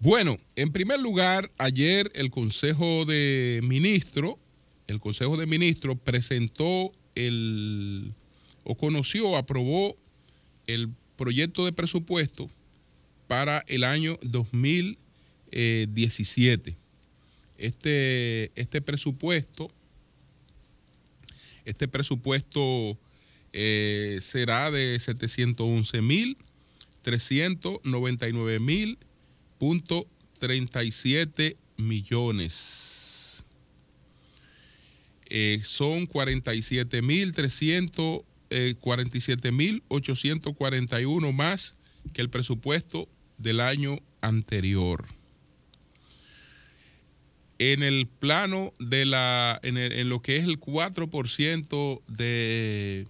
Bueno, en primer lugar, ayer el Consejo de Ministros, el Consejo de Ministros presentó el, o conoció, aprobó el proyecto de presupuesto para el año 2017. Este, este presupuesto, este presupuesto eh, será de $711,399,000. mil, mil 37 millones. Eh, son 47 mil 47.841 eh, más que el presupuesto del año anterior. En el plano de la, en, lo que es el 4% de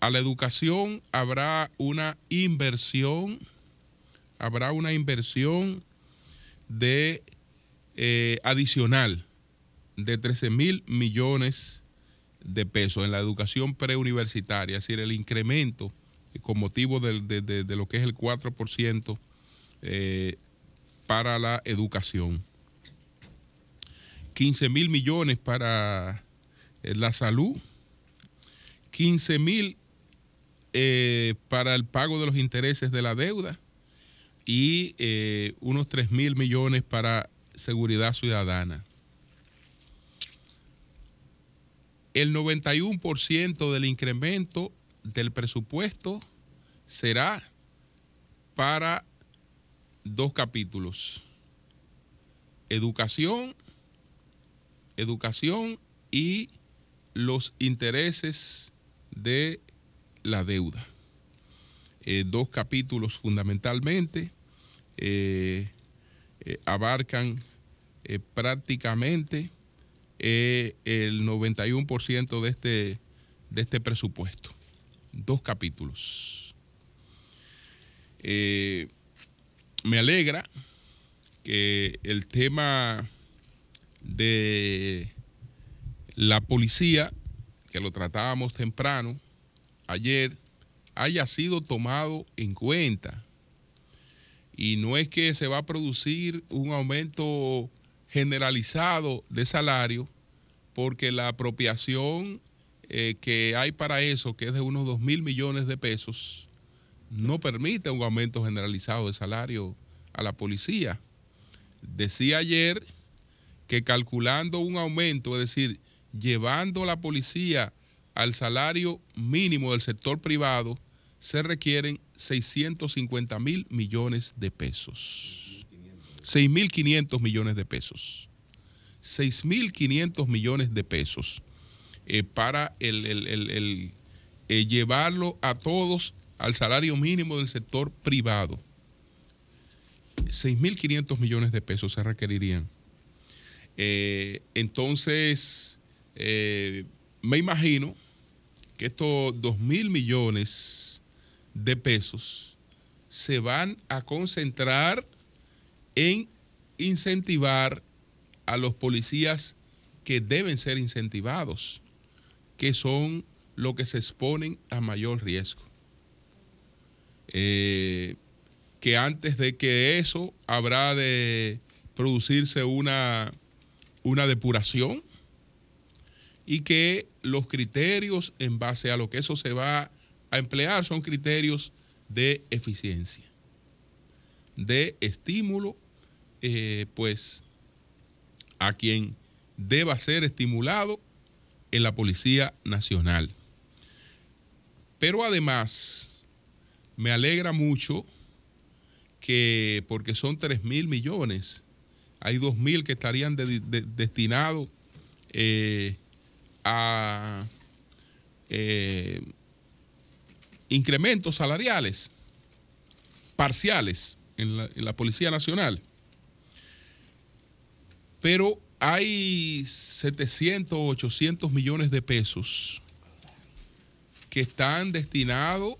a la educación habrá una inversión habrá una inversión de eh, adicional de 13 mil millones de pesos en la educación preuniversitaria, es decir, el incremento con motivo de, lo que es el 4% eh, para la educación. 15 mil millones para eh, la salud, 15 mil para el pago de los intereses de la deuda, y eh, unos 3 mil millones para seguridad ciudadana. El 91% del incremento del presupuesto será para dos capítulos. Educación, educación y los intereses de la deuda. Eh, dos capítulos fundamentalmente. Eh, eh, abarcan eh, prácticamente el 91% de este, de este presupuesto. Dos capítulos. me alegra que el tema de la policía, que lo tratábamos temprano, ayer, haya sido tomado en cuenta y no es que se va a producir un aumento generalizado de salario, porque la apropiación eh, que hay para eso, que es de unos 2 mil millones de pesos, no permite un aumento generalizado de salario a la policía. Decía ayer que calculando un aumento, es decir, llevando a la policía al salario mínimo del sector privado, se requieren 650 mil millones de pesos. 6.500 millones de pesos. 6.500 millones de pesos eh, para el, eh, llevarlo a todos al salario mínimo del sector privado. 6.500 millones de pesos se requerirían. Eh, entonces, me imagino que estos mil millones de pesos se van a concentrar en incentivar a los policías que deben ser incentivados, que son los que se exponen a mayor riesgo. Eh, que antes de que eso habrá de producirse una, una depuración y que los criterios en base a lo que eso se va a a emplear son criterios de eficiencia, de estímulo, eh, pues a quien deba ser estimulado en la Policía Nacional. Pero además, me alegra mucho que, porque son 3 mil millones, hay 2 mil que estarían destinados eh, a eh, incrementos salariales parciales en la, Policía Nacional, pero hay 700, 800 millones de pesos que están destinados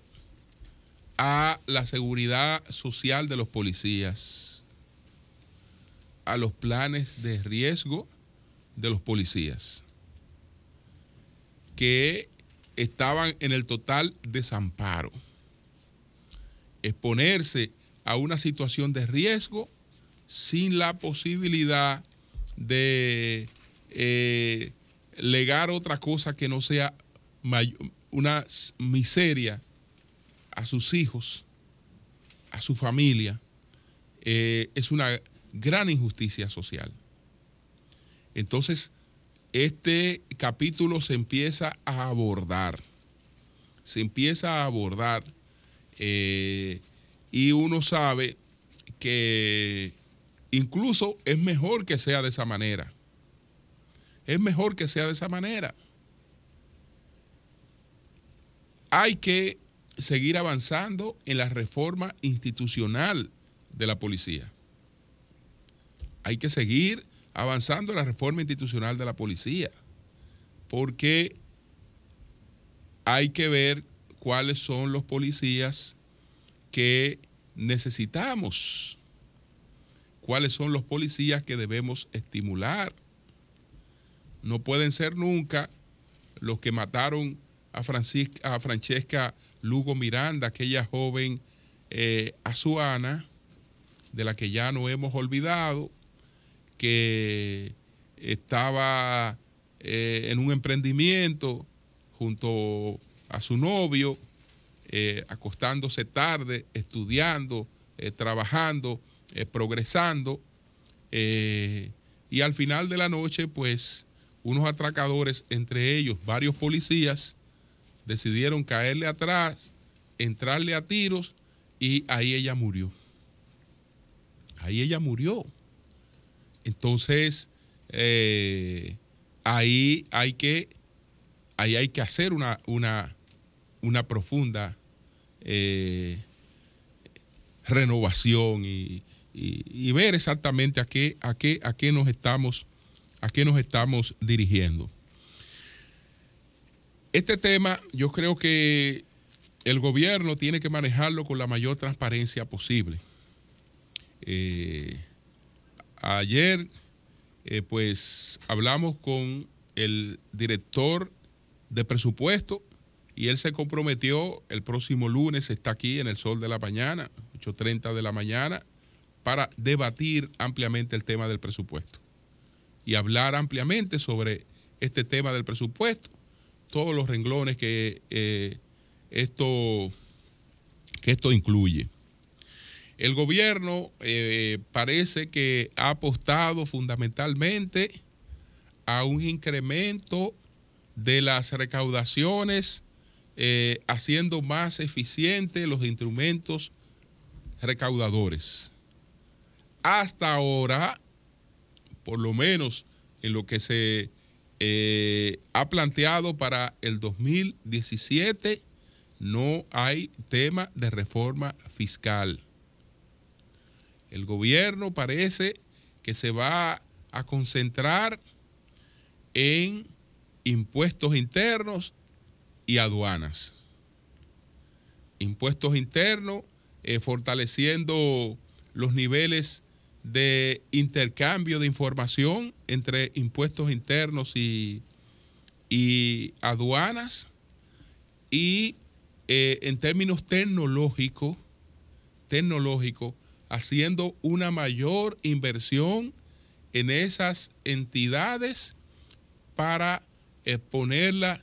a la seguridad social de los policías, a los planes de riesgo de los policías, que estaban en el total desamparo. Exponerse a una situación de riesgo sin la posibilidad de eh, legar otra cosa que no sea una miseria a sus hijos, a su familia, eh, es una gran injusticia social. Entonces, este capítulo se empieza a abordar, se empieza a abordar eh, y uno sabe que incluso es mejor que sea de esa manera. Es mejor que sea de esa manera. Hay que seguir avanzando en la reforma institucional de la policía. Hay que seguir avanzando la reforma institucional de la policía, porque hay que ver cuáles son los policías que necesitamos, cuáles son los policías que debemos estimular. No pueden ser nunca los que mataron a, Francesca Lugo Miranda, aquella joven eh, azuana de la que ya no hemos olvidado, que estaba eh, en un emprendimiento junto a su novio, eh, acostándose tarde, estudiando, eh, trabajando, progresando. y al final de la noche, pues unos atracadores, entre ellos varios policías, decidieron caerle atrás, entrarle a tiros y ahí ella murió. Ahí ella murió. Entonces, eh, ahí, hay que, ahí hay que hacer una, profunda eh, renovación y, ver exactamente a qué, a qué, a nos estamos, a nos estamos dirigiendo. Este tema yo creo que el gobierno tiene que manejarlo con la mayor transparencia posible. Eh, Ayer, eh, pues, hablamos con el director de presupuesto y él se comprometió el próximo lunes, está aquí en el sol de la mañana, 8.30 de la mañana, para debatir ampliamente el tema del presupuesto y hablar ampliamente sobre este tema del presupuesto, todos los renglones que, eh, esto, que esto incluye. El gobierno eh, parece que ha apostado fundamentalmente a un incremento de las recaudaciones, eh, haciendo más eficientes los instrumentos recaudadores. Hasta ahora, por lo menos en lo que se eh, ha planteado para el 2017, no hay tema de reforma fiscal. El gobierno parece que se va a concentrar en impuestos internos y aduanas. Impuestos internos, eh, fortaleciendo los niveles de intercambio de información entre impuestos internos y, aduanas. Y eh, en términos tecnológicos, tecnológicos haciendo una mayor inversión en esas entidades para ponerla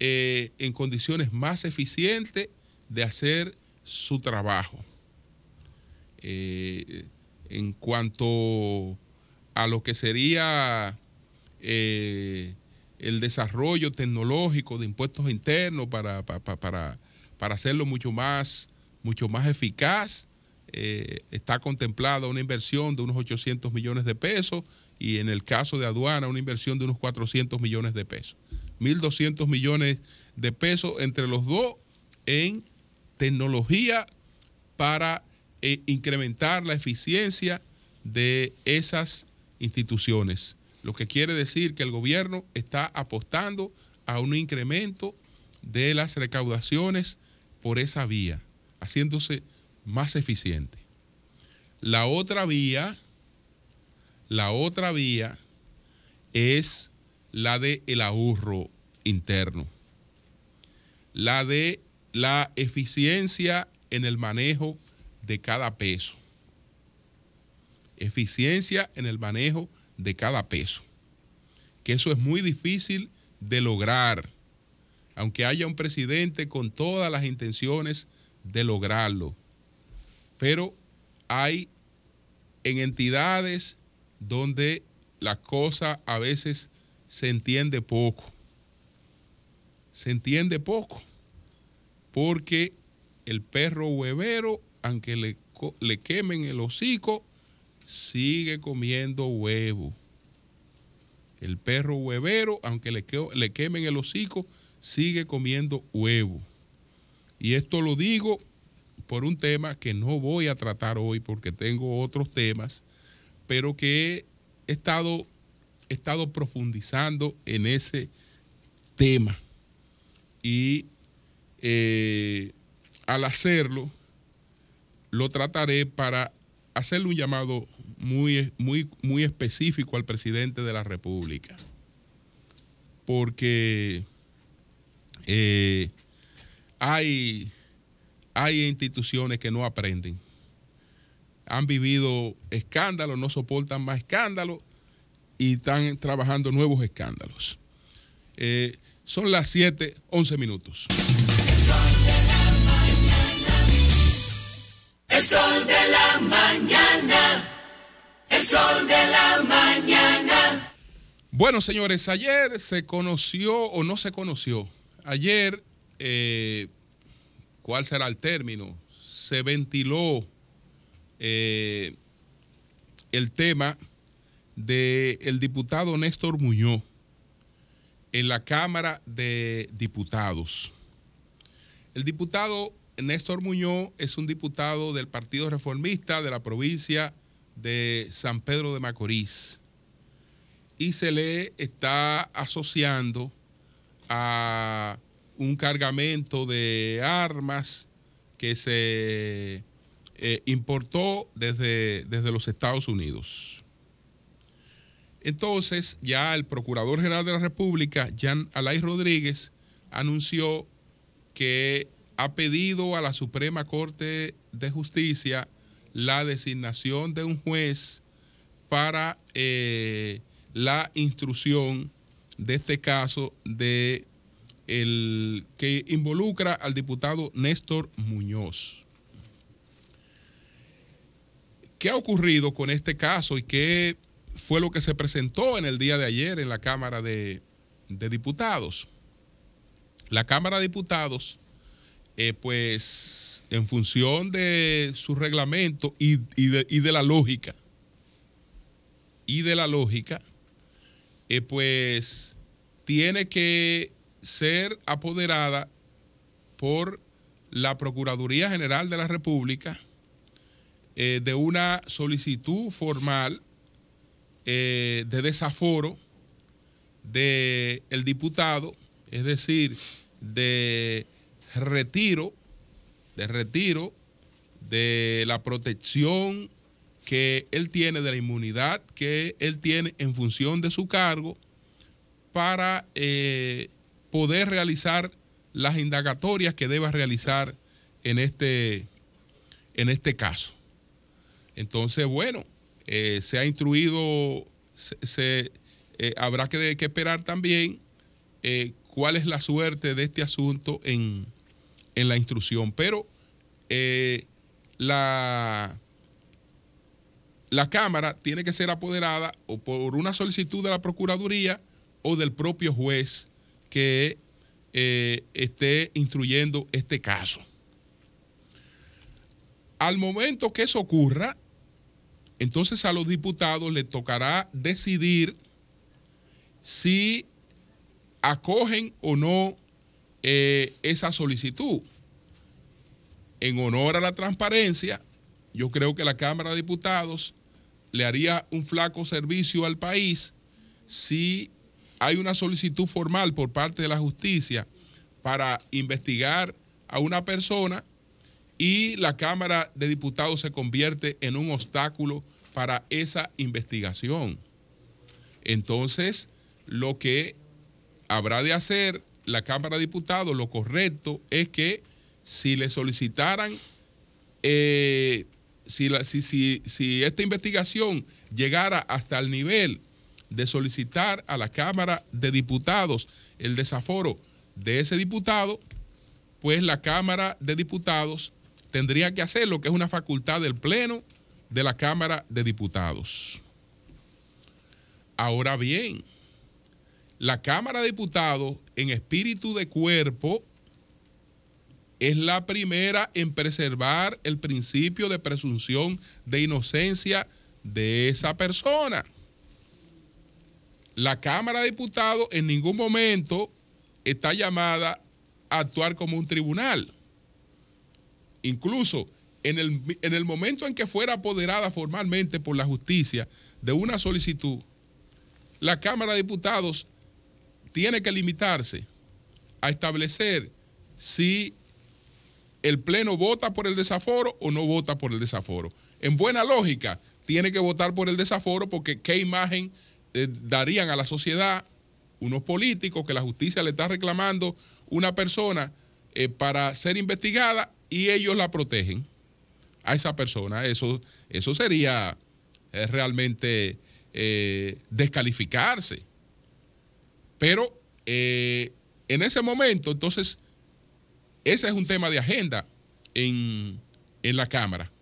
eh, en condiciones más eficientes de hacer su trabajo. Eh, en cuanto a lo que sería eh, el desarrollo tecnológico de impuestos internos para, hacerlo mucho más, mucho más eficaz, eh, está contemplada una inversión de unos 800 millones de pesos y en el caso de aduana una inversión de unos 400 millones de pesos. 1.200 millones de pesos entre los dos en tecnología para eh, incrementar la eficiencia de esas instituciones. Lo que quiere decir que el gobierno está apostando a un incremento de las recaudaciones por esa vía, haciéndose más eficiente. La otra vía, la otra vía es la de el ahorro interno, la de la eficiencia en el manejo de cada peso. Eficiencia en el manejo de cada peso. Que eso es muy difícil de lograr, aunque haya un presidente con todas las intenciones de lograrlo pero hay en entidades donde la cosa a veces se entiende poco. Se entiende poco, porque el perro huevero, aunque le, quemen el hocico, sigue comiendo huevo. El perro huevero, aunque le, le quemen el hocico, sigue comiendo huevo. Y esto lo digo por un tema que no voy a tratar hoy porque tengo otros temas, pero que he estado, estado profundizando en ese tema. Y eh, al hacerlo, lo trataré para hacerle un llamado muy, muy, muy específico al presidente de la República. Porque eh, hay hay instituciones que no aprenden. Han vivido escándalos, no soportan más escándalos y están trabajando nuevos escándalos. Eh, son las 7, 11 minutos. El sol de la mañana. El sol de la mañana. El sol de la mañana. Bueno, señores, ayer se conoció o no se conoció. Ayer eh, cuál será el término, se ventiló eh, el tema del diputado Néstor Muñoz en la Cámara de Diputados. El diputado Néstor Muñoz es un diputado del Partido Reformista de la provincia de San Pedro de Macorís y se le está asociando a un cargamento de armas que se eh, importó desde, desde los Estados Unidos. Entonces, ya el Procurador General de la República, Jean Alay Rodríguez, anunció que ha pedido a la Suprema Corte de Justicia la designación de un juez para eh, la instrucción de este caso de el que involucra al diputado Néstor Muñoz. ¿Qué ha ocurrido con este caso y qué fue lo que se presentó en el día de ayer en la Cámara de, Diputados? La Cámara de Diputados, eh, pues en función de su reglamento y, de, la lógica, y de la lógica, eh, pues tiene que ser apoderada por la Procuraduría General de la República eh, de una solicitud formal eh, de desaforo del el diputado, es decir, de retiro, de retiro de la protección que él tiene, de la inmunidad que él tiene en función de su cargo para eh, poder realizar las indagatorias que deba realizar en este, en este caso. Entonces, bueno, eh, se ha instruido, se, eh, habrá que, esperar también eh, cuál es la suerte de este asunto en, la instrucción. Pero la, la Cámara tiene que ser apoderada o por una solicitud de la Procuraduría o del propio juez que eh, esté instruyendo este caso. Al momento que eso ocurra, entonces a los diputados les tocará decidir si acogen o no eh, esa solicitud. En honor a la transparencia, yo creo que la Cámara de Diputados le haría un flaco servicio al país si hay una solicitud formal por parte de la justicia para investigar a una persona y la Cámara de Diputados se convierte en un obstáculo para esa investigación. Entonces, lo que habrá de hacer la Cámara de Diputados, lo correcto es que si le solicitaran, eh, si esta investigación llegara hasta el nivel de solicitar a la Cámara de Diputados el desaforo de ese diputado, pues la Cámara de Diputados tendría que hacer lo que es una facultad del Pleno de la Cámara de Diputados. Ahora bien, la Cámara de Diputados en espíritu de cuerpo es la primera en preservar el principio de presunción de inocencia de esa persona la Cámara de Diputados en ningún momento está llamada a actuar como un tribunal. Incluso en el, momento en que fuera apoderada formalmente por la justicia de una solicitud, la Cámara de Diputados tiene que limitarse a establecer si el Pleno vota por el desaforo o no vota por el desaforo. En buena lógica, tiene que votar por el desaforo porque qué imagen eh, darían a la sociedad unos políticos que la justicia le está reclamando una persona eh, para ser investigada y ellos la protegen a esa persona. Eso, eso sería eh, realmente descalificarse. Pero en ese momento, entonces, ese es un tema de agenda en, en la Cámara.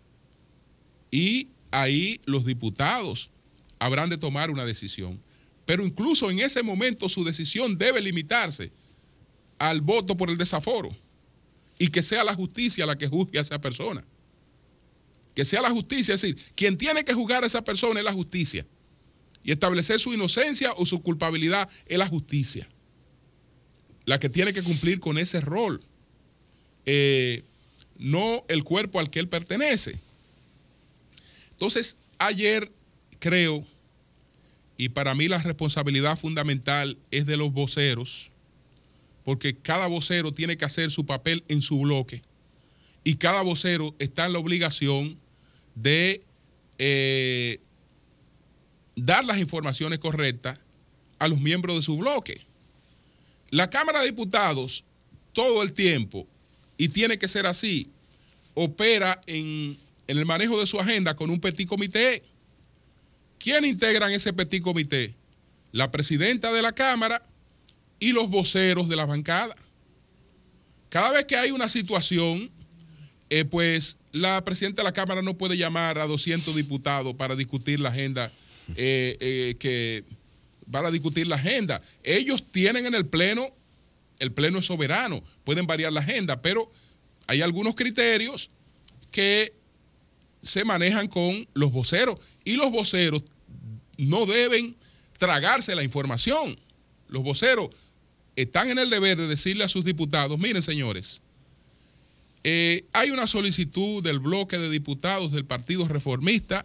Y ahí los diputados habrán de tomar una decisión. Pero incluso en ese momento su decisión debe limitarse al voto por el desaforo y que sea la justicia la que juzgue a esa persona. Que sea la justicia, es decir, quien tiene que juzgar a esa persona es la justicia y establecer su inocencia o su culpabilidad es la justicia, la que tiene que cumplir con ese rol, eh, no el cuerpo al que él pertenece. Entonces, ayer creo y para mí la responsabilidad fundamental es de los voceros, porque cada vocero tiene que hacer su papel en su bloque. Y cada vocero está en la obligación de eh, dar las informaciones correctas a los miembros de su bloque. La Cámara de Diputados todo el tiempo, y tiene que ser así, opera en, en el manejo de su agenda con un petit comité ¿Quién integran ese petit comité? La presidenta de la Cámara y los voceros de la bancada. Cada vez que hay una situación, eh, pues la presidenta de la Cámara no puede llamar a 200 diputados para discutir la agenda para eh, eh, discutir la agenda. Ellos tienen en el Pleno, el Pleno es soberano, pueden variar la agenda, pero hay algunos criterios que se manejan con los voceros y los voceros no deben tragarse la información. Los voceros están en el deber de decirle a sus diputados, miren señores, eh, hay una solicitud del bloque de diputados del Partido Reformista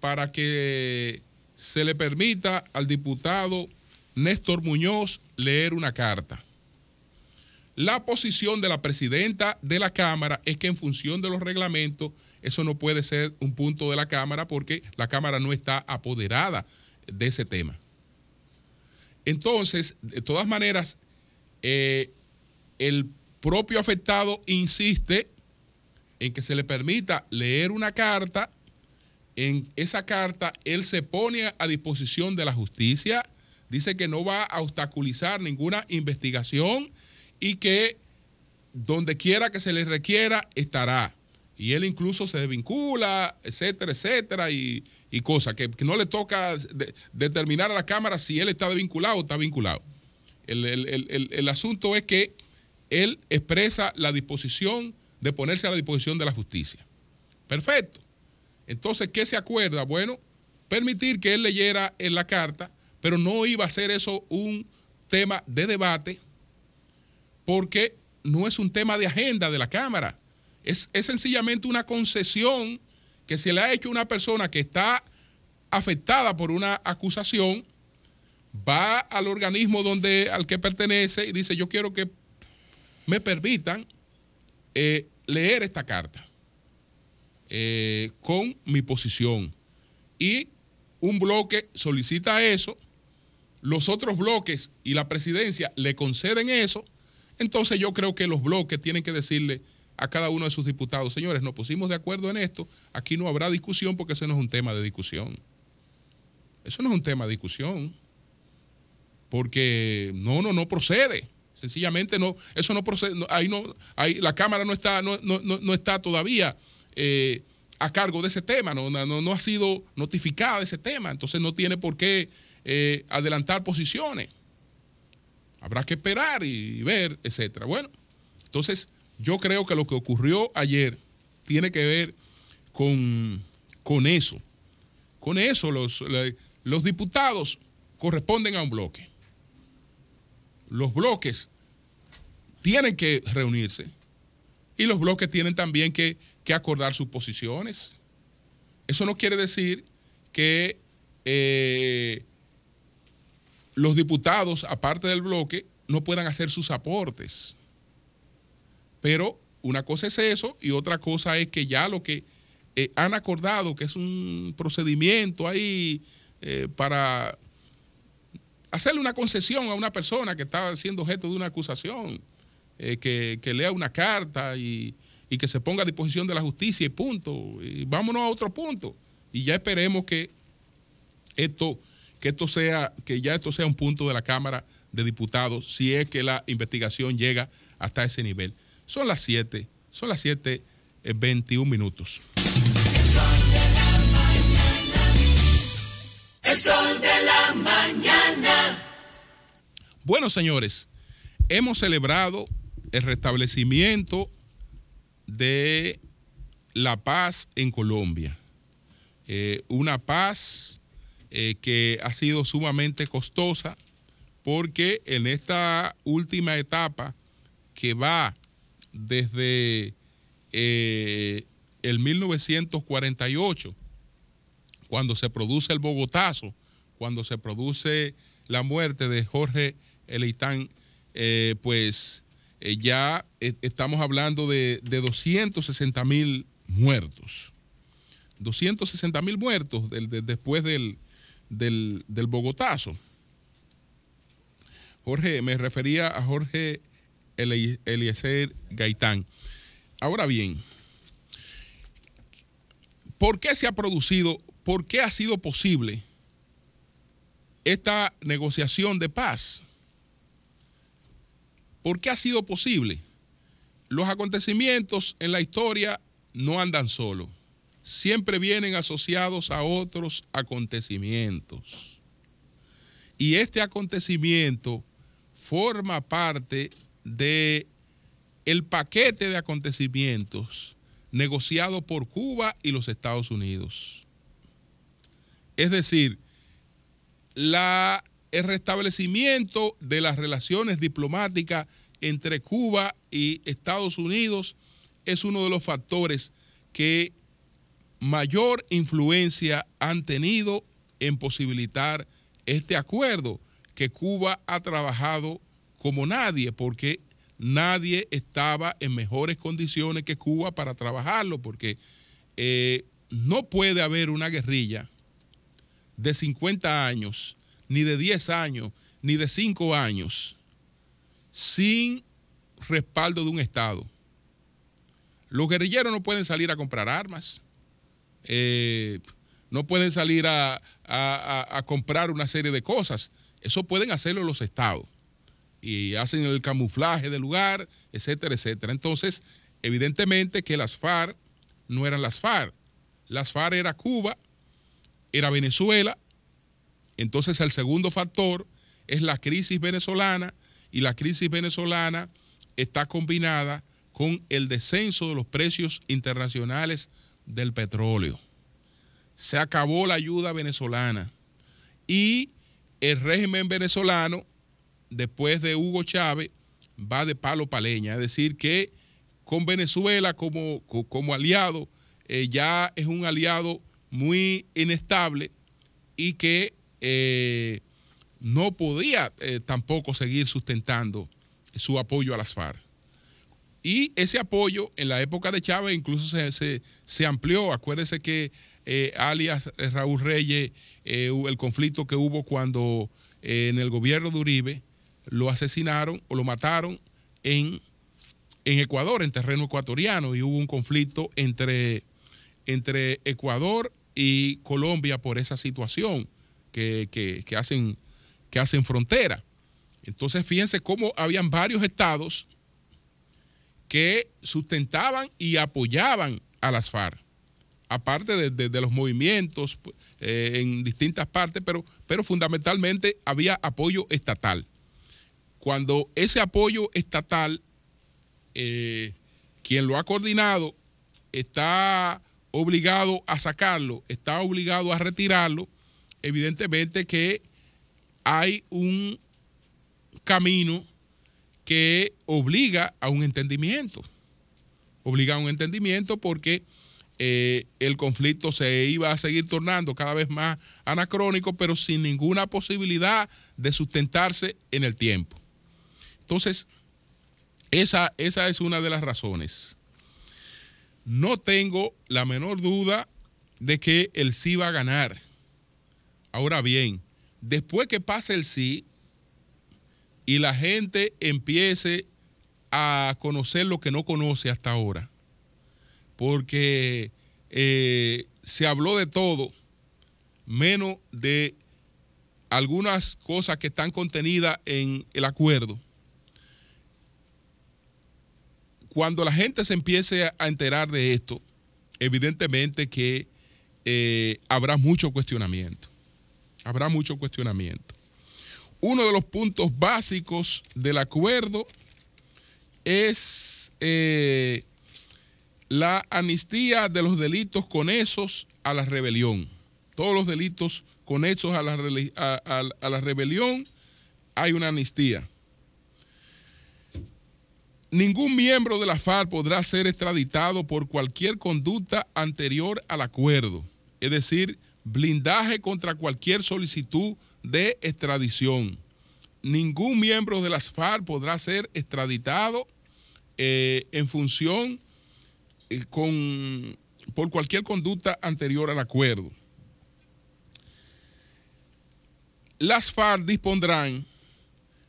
para que se le permita al diputado Néstor Muñoz leer una carta. La posición de la presidenta de la Cámara es que en función de los reglamentos, eso no puede ser un punto de la Cámara porque la Cámara no está apoderada de ese tema. Entonces, de todas maneras, eh, el propio afectado insiste en que se le permita leer una carta. En esa carta, él se pone a disposición de la justicia, dice que no va a obstaculizar ninguna investigación y que donde quiera que se le requiera estará. Y él incluso se desvincula, etcétera, etcétera, y, cosas que, no le toca determinar a la Cámara si él está desvinculado o está vinculado. El, el asunto es que él expresa la disposición de ponerse a la disposición de la justicia. Perfecto. Entonces, ¿qué se acuerda? Bueno, permitir que él leyera en la carta, pero no iba a ser eso un tema de debate porque no es un tema de agenda de la Cámara. Es, sencillamente una concesión que se le ha hecho a una persona que está afectada por una acusación, va al organismo donde, al que pertenece y dice, yo quiero que me permitan eh, leer esta carta eh, con mi posición. Y un bloque solicita eso, los otros bloques y la presidencia le conceden eso entonces yo creo que los bloques tienen que decirle a cada uno de sus diputados, señores, nos pusimos de acuerdo en esto, aquí no habrá discusión porque ese no es un tema de discusión. Eso no es un tema de discusión, porque no, no, no procede. Sencillamente no, eso no procede, ahí no, la Cámara no está, no, no, no está todavía eh, a cargo de ese tema, no, no, ha sido notificada de ese tema, entonces no tiene por qué eh, adelantar posiciones. Habrá que esperar y ver, etcétera. Bueno, entonces yo creo que lo que ocurrió ayer tiene que ver con, con eso. Con eso los, los diputados corresponden a un bloque. Los bloques tienen que reunirse y los bloques tienen también que, acordar sus posiciones. Eso no quiere decir que eh, los diputados, aparte del bloque, no puedan hacer sus aportes. Pero una cosa es eso y otra cosa es que ya lo que eh, han acordado, que es un procedimiento ahí eh, para hacerle una concesión a una persona que está siendo objeto de una acusación, eh, que, lea una carta y, y, que se ponga a disposición de la justicia y punto. Y vámonos a otro punto. Y ya esperemos que esto que esto sea, que ya esto sea un punto de la Cámara de Diputados, si es que la investigación llega hasta ese nivel. Son las 7, son las 7, 21 eh, minutos. El sol de la mañana. El sol de la mañana. Bueno, señores, hemos celebrado el restablecimiento de la paz en Colombia. Eh, una paz eh, que ha sido sumamente costosa porque en esta última etapa que va desde eh, el 1948, cuando se produce el Bogotazo, cuando se produce la muerte de Jorge Eleitán, eh, pues ya e, estamos hablando de, de 260 mil muertos. 260 mil muertos después del, del, del Bogotazo. Jorge, me refería a Jorge Eliezer Gaitán. Ahora bien, ¿por qué se ha producido, por qué ha sido posible esta negociación de paz? ¿Por qué ha sido posible? Los acontecimientos en la historia no andan solos siempre vienen asociados a otros acontecimientos. Y este acontecimiento forma parte de el paquete de acontecimientos negociado por Cuba y los Estados Unidos. Es decir, la, el restablecimiento de las relaciones diplomáticas entre Cuba y Estados Unidos es uno de los factores que mayor influencia han tenido en posibilitar este acuerdo que Cuba ha trabajado como nadie, porque nadie estaba en mejores condiciones que Cuba para trabajarlo, porque eh, no puede haber una guerrilla de 50 años, ni de 10 años, ni de 5 años, sin respaldo de un Estado. Los guerrilleros no pueden salir a comprar armas eh, no pueden salir a, a, comprar una serie de cosas. Eso pueden hacerlo los estados. Y hacen el camuflaje del lugar, etcétera, etcétera. Entonces, evidentemente que las FARC no eran las FARC. Las FARC era Cuba, era Venezuela. Entonces, el segundo factor es la crisis venezolana y la crisis venezolana está combinada con el descenso de los precios internacionales del petróleo. Se acabó la ayuda venezolana y el régimen venezolano, después de Hugo Chávez, va de palo paleña. Es decir, que con Venezuela como, aliado, eh, ya es un aliado muy inestable y que eh, no podía eh, tampoco seguir sustentando su apoyo a las FARC. Y ese apoyo en la época de Chávez incluso se, se, amplió. Acuérdese que eh, alias eh, Raúl Reyes, eh, el conflicto que hubo cuando en el gobierno de Uribe lo asesinaron o lo mataron en, en Ecuador, en terreno ecuatoriano, y hubo un conflicto entre, entre Ecuador y Colombia por esa situación que, hacen, que hacen frontera. Entonces, fíjense cómo habían varios estados que sustentaban y apoyaban a las FARC, aparte de, los movimientos pues, eh, en distintas partes, pero, pero fundamentalmente había apoyo estatal. Cuando ese apoyo estatal, eh, quien lo ha coordinado está obligado a sacarlo, está obligado a retirarlo, evidentemente que hay un camino que obliga a un entendimiento. Obliga a un entendimiento porque eh, el conflicto se iba a seguir tornando cada vez más anacrónico, pero sin ninguna posibilidad de sustentarse en el tiempo. Entonces, esa, esa es una de las razones. No tengo la menor duda de que el sí va a ganar. Ahora bien, después que pase el sí, y la gente empiece a conocer lo que no conoce hasta ahora. Porque eh, se habló de todo, menos de algunas cosas que están contenidas en el acuerdo. Cuando la gente se empiece a enterar de esto, evidentemente que eh, habrá mucho cuestionamiento. Habrá mucho cuestionamiento uno de los puntos básicos del acuerdo es eh, la amnistía de los delitos conexos a la rebelión. Todos los delitos conexos a la, a, la rebelión hay una amnistía. Ningún miembro de la FARC podrá ser extraditado por cualquier conducta anterior al acuerdo, es decir, blindaje contra cualquier solicitud de extradición. Ningún miembro de las FARC podrá ser extraditado eh, en función eh, con, por cualquier conducta anterior al acuerdo. Las FARC dispondrán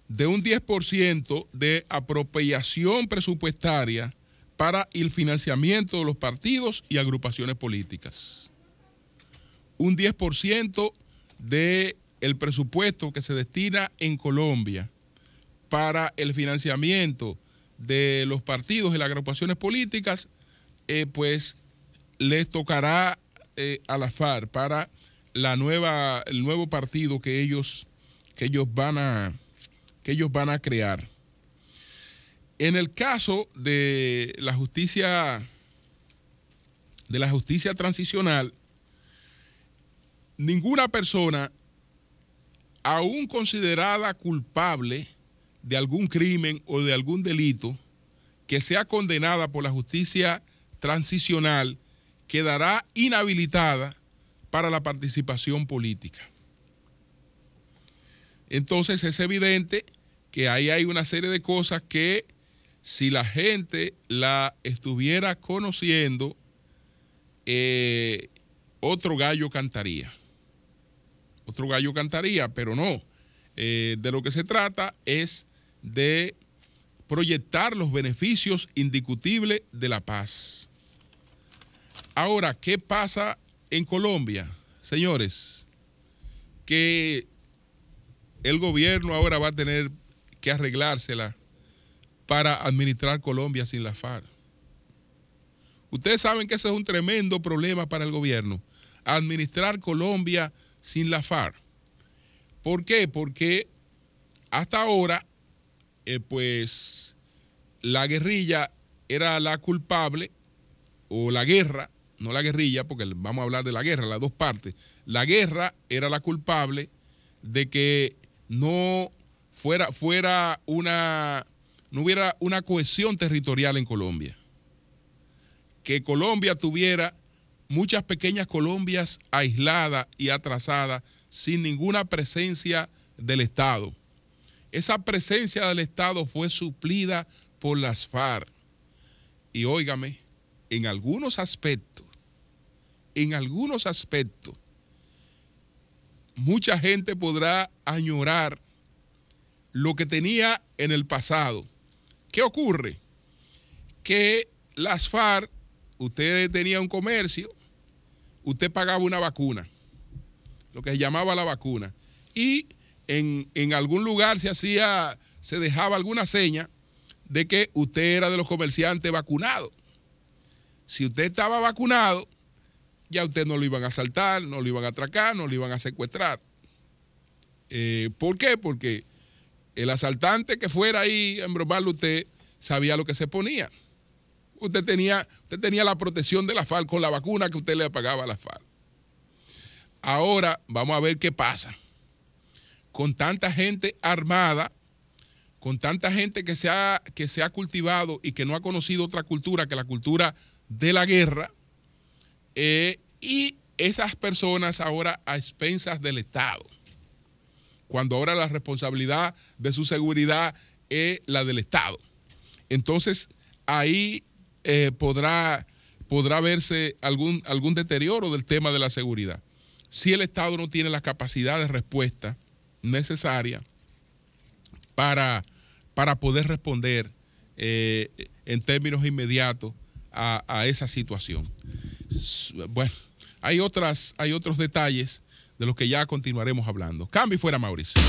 de un 10% de apropiación presupuestaria para el financiamiento de los partidos y agrupaciones políticas. Un 10% de el presupuesto que se destina en Colombia para el financiamiento de los partidos y las agrupaciones políticas, eh, pues les tocará eh, a la FARC para la nueva, el nuevo partido que ellos, que ellos, van a, que ellos van a crear. En el caso de la justicia, de la justicia transicional, ninguna persona aún considerada culpable de algún crimen o de algún delito, que sea condenada por la justicia transicional, quedará inhabilitada para la participación política. Entonces es evidente que ahí hay una serie de cosas que si la gente la estuviera conociendo, eh, otro gallo cantaría otro gallo cantaría, pero no. Eh, de lo que se trata es de proyectar los beneficios indiscutibles de la paz. Ahora, ¿qué pasa en Colombia, señores? Que el gobierno ahora va a tener que arreglársela para administrar Colombia sin la FARC. Ustedes saben que ese es un tremendo problema para el gobierno, administrar Colombia sin sin la FARC. ¿Por qué? Porque hasta ahora, eh, pues, la guerrilla era la culpable, o la guerra, no la guerrilla, porque vamos a hablar de la guerra, las dos partes. La guerra era la culpable de que no fuera, fuera una, no hubiera una cohesión territorial en Colombia. Que Colombia tuviera muchas pequeñas Colombias aisladas y atrasadas sin ninguna presencia del Estado. Esa presencia del Estado fue suplida por las FARC. Y óigame, en algunos aspectos, en algunos aspectos, mucha gente podrá añorar lo que tenía en el pasado. ¿Qué ocurre? Que las FARC, ustedes tenían un comercio, usted pagaba una vacuna, lo que se llamaba la vacuna, y en, algún lugar se hacía, se dejaba alguna seña de que usted era de los comerciantes vacunados. Si usted estaba vacunado, ya usted no lo iban a asaltar, no lo iban a atracar, no lo iban a secuestrar. Eh, ¿Por qué? Porque el asaltante que fuera ahí a embromarlo usted sabía lo que se ponía usted tenía, tenía la protección de la FAL con la vacuna que usted le pagaba a la FAL. Ahora vamos a ver qué pasa. Con tanta gente armada, con tanta gente que se ha, que se ha cultivado y que no ha conocido otra cultura que la cultura de la guerra, eh, y esas personas ahora a expensas del Estado, cuando ahora la responsabilidad de su seguridad es la del Estado. Entonces, ahí eh, podrá, podrá verse algún, algún deterioro del tema de la seguridad. Si el Estado no tiene la capacidad de respuesta necesaria para, para poder responder eh, en términos inmediatos a, esa situación. Bueno, hay, otras, hay otros detalles de los que ya continuaremos hablando. Cambio fuera, Mauricio.